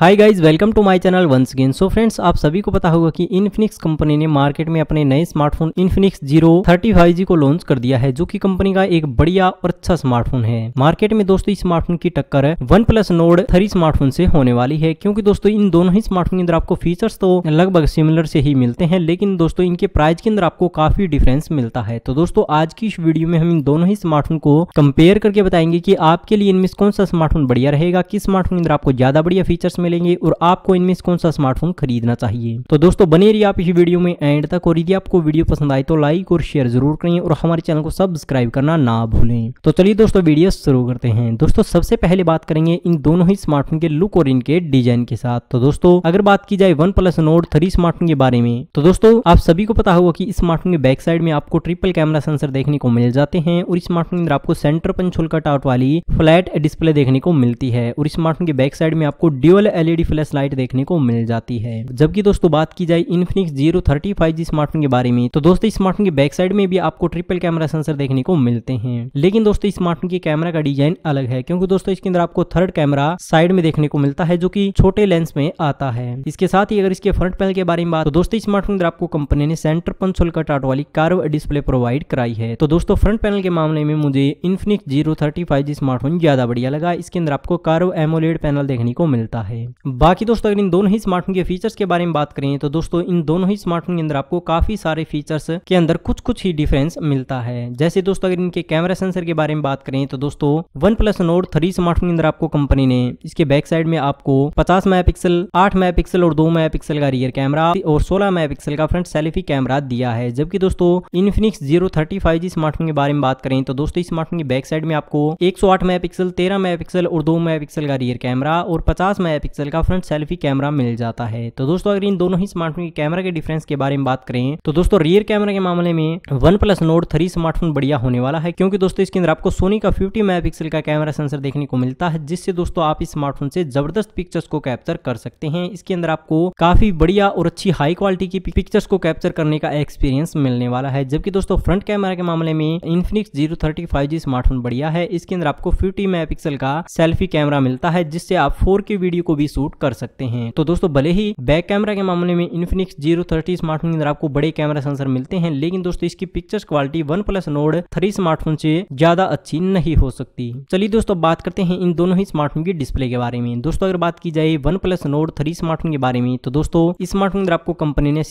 hi guys welcome to my channel once again so friends आप सभी को पता होगा कि इन्फिनिक्स कंपनी ने मार्केट में अपने नए smartphone Infinix zero thirty five G को लॉन्च कर दिया है जो कि कंपनी का एक बढ़िया और अच्छा स्मार्टफोन है मार्केट में दोस्तों इस स्मार्टफोन की टक्कर OnePlus Nord three smartphone से होने वाली है क्योंकि दोस्तों इन दोनों ही स्मार्टफोन के अंदर आपको फीचर्स तो लगभग सिमिलर से ही मिलते हैं लेकिन दोस्तों इनके प्राइस के अंदर आपको काफी डिफरेंस मिलता है तो दोस्तों आज की इस वीडियो में हम इन दोनों ही स्मार्टफोन को कंपेयर करके बताएंगे की आपके लिए इनमें कौन सा स्मार्टफोन बढ़िया रहेगा किस स्मार्टफोन के अंदर आपको ज्यादा बढ़िया फीचर्स मिलेंगे और आपको इनमें से कौन सा स्मार्टफोन खरीदना चाहिए तो दोस्तों बने रही आप इस वीडियो में एंड तक और यदि आपको वीडियो पसंद आए तो लाइक और शेयर जरूर करें और हमारे चैनल को सब्सक्राइब करना ना भूलें तो चलिए दोस्तों वीडियो शुरू करते हैं दोस्तों सबसे पहले बात करेंगे इन दोनों ही स्मार्टफोन के लुक और इनके डिजाइन के साथ तो दोस्तों अगर बात की जाए OnePlus Nord three smartphone के बारे में तो दोस्तों आप सभी को पता होगा कि स्मार्टफोन के बैक साइड में आपको ट्रिपल कैमरा सेंसर देखने को मिल जाते हैं और स्मार्टफोन के अंदर आपको सेंटर पंचोल कट आउट वाली फ्लैट डिस्प्ले देखने को मिलती है और स्मार्टफोन के बैक साइड में आपको ड्यूअल एलईडी फ्लैश लाइट देखने को मिल जाती है जबकि दोस्तों बात की जाए Infinix zero thirty five G smartphone के बारे में तो दोस्तों स्मार्टफोन के बैक साइड में भी आपको ट्रिपल कैमरा सेंसर देखने को मिलते हैं लेकिन दोस्तों स्मार्टफोन के कैमरा का डिजाइन अलग है क्योंकि दोस्तों इसके अंदर आपको थर्ड कैमरा साइड में देखने को मिलता है जो की छोटे लेंस में आता है इसके साथ ही अगर इसके फ्रंट पैनल के बारे में बात तो दोस्तों स्मार्टफोन अंदर आपको कंपनी ने सेंटर पंचोल का टाट वाली कार्व डिस्प्ले प्रोवाइड कराई है तो दोस्तों फ्रंट पैनल के मामले में मुझे Infinix zero thirty five G smartphone ज्यादा बढ़िया लगा इसके अंदर आपको कार्व एमोलेड पैनल देखने को मिलता है हैं बाकी दोस्तों अगर इन दोनों ही स्मार्टफोन के फीचर्स के बारे में बात करें तो दोस्तों इन दोनों ही स्मार्टफोन के अंदर आपको काफी सारे फीचर्स के अंदर कुछ कुछ ही डिफरेंस मिलता है जैसे दोस्तों अगर इनके कैमरा सेंसर के बारे में बात करें तो दोस्तों OnePlus Nord three smartphone के अंदर आपको कंपनी ने इसके बैक साइड में आपको पचास पिक्सल आठ पिक्सल और दो पिक्सल का रियर कैमरा और सोलह पिक्सल का फ्रंट सेल्फी कैमरा दिया है जबकि दोस्तों Infinix zero thirty five G smartphone के बारे में बात करें तो दोस्तों इस स्मार्टफोन के बैक साइड में आपको एक सौ आठ पिक्सल तेरह पिक्सल और दो पिक्सल का रियर कैमरा और पचास पिक्सल मेगापिक्सल का फ्रंट सेल्फी कैमरा मिल जाता है तो दोस्तों अगर इन दोनों ही स्मार्टफोन के कैमरा के डिफरेंस के बारे में बात करें तो दोस्तों रियर कैमरा के मामले में OnePlus Nord three smartphone बढ़िया होने वाला है क्योंकि दोस्तों इसके अंदर आपको सोनी का फिफ्टी मेगा का कैमरा सेंसर देखने को मिलता है जिससे दोस्तों आप इस स्मार्टफोन से जबरदस्त पिक्चर्स को कैप्चर कर सकते हैं इसके अंदर आपको काफी बढ़िया और अच्छी हाई क्वालिटी की पिक्चर्स को कैप्चर करने का एक्सपीरियंस मिलने वाला है जबकि दोस्तों फ्रंट कैमरा के मामले में Infinix zero thirty five G smartphone बढ़िया है इसके अंदर आपको फिफ्टी मेगा का सेल्फी कैमरा मिलता है जिससे आप फोर वीडियो को भी भी शूट कर सकते हैं तो दोस्तों भले ही बैक कैमरा के मामले में इन्फिनिक्स जीरो थर्टी स्मार्टफोन के अंदर आपको बड़े कैमरा सेंसर मिलते हैं लेकिन दोस्तों इसकी pictures quality OnePlus Nord three smartphone से ज्यादा अच्छी नहीं हो सकती चलिए दोस्तों बात करते हैं इन दोनों ही स्मार्टफोन की डिस्प्ले के बारे में दोस्तों अगर बात की जाए OnePlus Nord three smartphone के बारे में तो दोस्तों इस स्मार्टफोन अंदर आपको कंपनी ने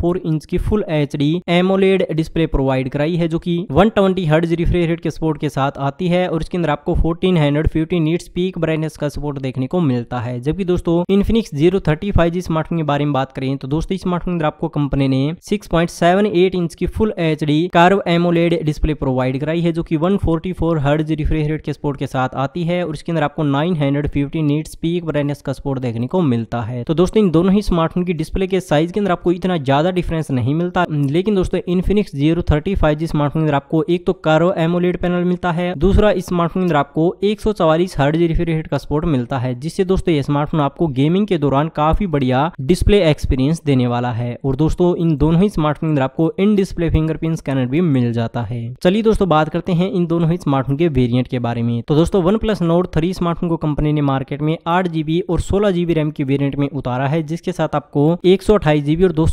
फोर इंच की full H D AMOLED display provide कराई है जो की one twenty hertz refresh rate के सपोर्ट के साथ आती है और इसके अंदर आपको fourteen hundred fifty nits peak brightness का सपोर्ट देखने को मिलता है है जबकि दोस्तों Infinix zero thirty five G smartphone के बारे में बात करें तो दोस्तों स्मार्टफोन अंदर आपको कंपनी ने six point seven eight inch की full H D curved AMOLED display provide कराई है जो की one forty four hertz refresh rate के स्पोर्ट के साथ आती है और इसके अंदर आपको nine hundred fifty nits peak brightness का स्पोर्ट देखने को मिलता है तो दोस्तों इन दोनों ही स्मार्टफोन की डिस्प्ले के साइज के अंदर आपको इतना ज्यादा डिफरेंस नहीं मिलता लेकिन दोस्तों Infinix zero thirty five G smartphone अंदर आपको एक तो कारो एमोलेड पैनल मिलता है दूसरा इस स्मार्टफोन अंदर आपको एक सौ चवालीस हर्ड रिफ्रेश रेट का स्पोर्ट मिलता है जिससे दोस्तों यह स्मार्टफोन आपको गेमिंग के दौरान काफी बढ़िया डिस्प्ले एक्सपीरियंस देने वाला है और दोस्तों इन दोनों ही स्मार्टफोन के अंदर आपको इन डिस्प्ले फिंगरप्रिंट स्कैनर भी मिल जाता है चलिए दोस्तों बात करते हैं इन दोनों ही स्मार्टफोन के वेरियंट के बारे में तो दोस्तों OnePlus Nord three smartphone को कंपनी ने मार्केट में आठ जीबी और सोलह जीबी रैम के वेरियंट में उतारा है जिसके साथ आपको एक जीबी और दो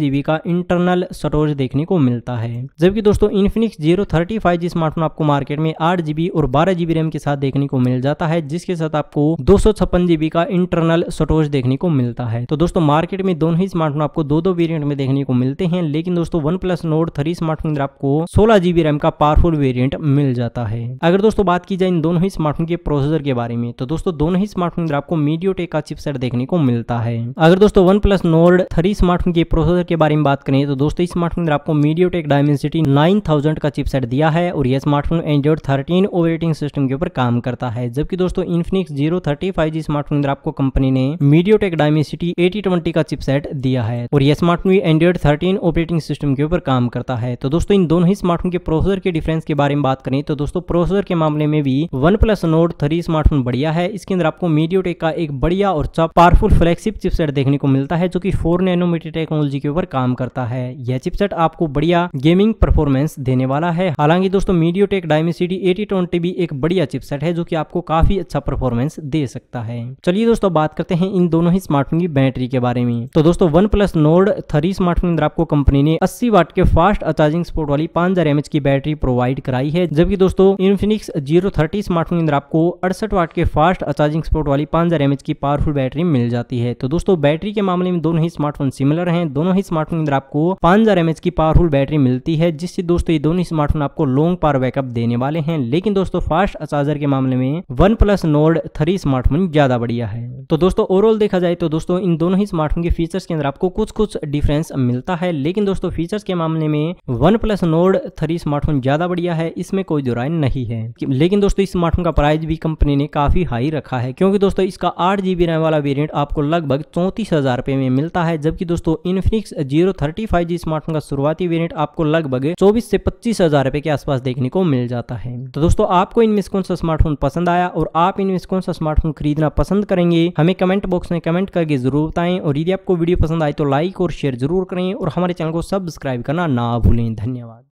जीबी का इंटरनल स्टोरेज देखने को मिलता है जबकि दोस्तों Infinix zero thirty five G smartphone आपको मार्केट में आठ जीबी और बारह जीबी रैम के साथ देखने को मिल जाता है जिसके साथ आपको दो सौ छप्पन जीबी जीबी का इंटरनल स्टोरेज देखने को मिलता है तो दोस्तों मार्केट में दोनों ही स्मार्टफोन आपको दो दो वेरियंट में देखने को मिलते हैं लेकिन दोस्तों OnePlus Nord three smartphone आपको सोलह जीबी रैम का पावरफुल वेरियंट मिल जाता है अगर दोस्तों बात की जाए इन दोनों ही स्मार्टफोन के प्रोसेसर के बारे में तो दोस्तों दोनों ही स्मार्टफोन आपको मीडियो का चिपसेट देखने को मिलता है अगर दोस्तों OnePlus Nord three smartphone के प्रोसेसर के बारे में बात करें तो दोस्तों इस स्मार्टफोन आपको मीडियो टेक डायमेंसिटी नाइन का चिपसेट दिया है और यह smartphone Android thirteen operating system के ऊपर काम करता है जबकि दोस्तों Infinix zero thirty five G smartphone के आपको कंपनी ने MediaTek Dimensity eighty twenty का चिपसेट दिया है और यह smartphone Android thirteen operating system के ऊपर काम करता है तो दोस्तों इन दोनों ही स्मार्टफोन के प्रोसेसर के डिफरेंस के बारे में बात करें तो दोस्तों प्रोसेसर के मामले में भी OnePlus Nord three smartphone बढ़िया है इसके अंदर आपको मीडियो का एक बढ़िया और पावरफुल फ्लेक्सिप चिपसेट देखने को मिलता है जो कि फोर नैनोमीटर टेक्नोलॉजी के ऊपर काम करता है यह चिपसेट आपको बढ़िया गेमिंग परफॉर्मेंस देने वाला है हालांकि दोस्तों मीडियो टेक डायमेसिटी एटी भी एक बढ़िया चिपसेट है जो कि आपको काफी अच्छा परफॉर्मेंस दे सकता है चलिए दोस्तों बात करते हैं इन दोनों ही स्मार्टफोन की बैटरी के बारे में तो दोस्तों OnePlus Nord three smartphone अंदर आपको कंपनी ने 80 वाट के फास्ट चार्जिंग स्पोर्ट वाली 5000 एमएच की बैटरी प्रोवाइड कराई है जबकि दोस्तों इन्फिनिक्स जीरो थर्टी स्मार्टफोन अंदर आपको अड़सठ वाट के फास्ट चार्जिंग स्पोर्ट वाली हजार एमएच की पावरफुल बैटरी मिल जाती है तो दोस्तों बैटरी के मामले में दोनों ही स्मार्टफोन सिमिलर है दोनों ही स्मार्टफोन अंदर आपको हजार एमएच की पावरफुल बैटरी मिलती है जिससे दोस्तों ये दोनों ही स्मार्टफोन आपको लॉन्ग पावर बैकअप देने वाले हैं लेकिन दोस्तों फास्ट चार्जर के मामले में OnePlus Nord three smartphone ज्यादा बड़ी बढ़िया है तो दोस्तों ओवरऑल देखा जाए तो दोस्तों इन दोनों ही स्मार्टफोन के फीचर्स के अंदर आपको कुछ कुछ डिफरेंस मिलता है लेकिन दोस्तों फीचर्स के मामले में OnePlus Nord three smartphone ज्यादा बढ़िया है इसमें कोई दुराय नहीं है लेकिन दोस्तों इस स्मार्टफोन का प्राइस भी कंपनी ने काफी हाई रखा है क्योंकि दोस्तों इसका आठ जीबी रैम वाला वेरियंट आपको लगभग चौंतीस हजार रुपए में मिलता है जबकि दोस्तों Infinix zero thirty five G smartphone का शुरुआती वेरियंट आपको लगभग चौबीस से पच्चीस हजार रुपए के आसपास देखने को मिल जाता है तो दोस्तों आपको इनमें कौन सा स्मार्टफोन पसंद आया और आप इनमें कौन सा स्मार्टफोन खरीदना पसंद पसंद करेंगे हमें कमेंट बॉक्स में कमेंट करके जरूर बताएं और यदि आपको वीडियो पसंद आए तो लाइक और शेयर जरूर करें और हमारे चैनल को सब्सक्राइब करना ना भूलें धन्यवाद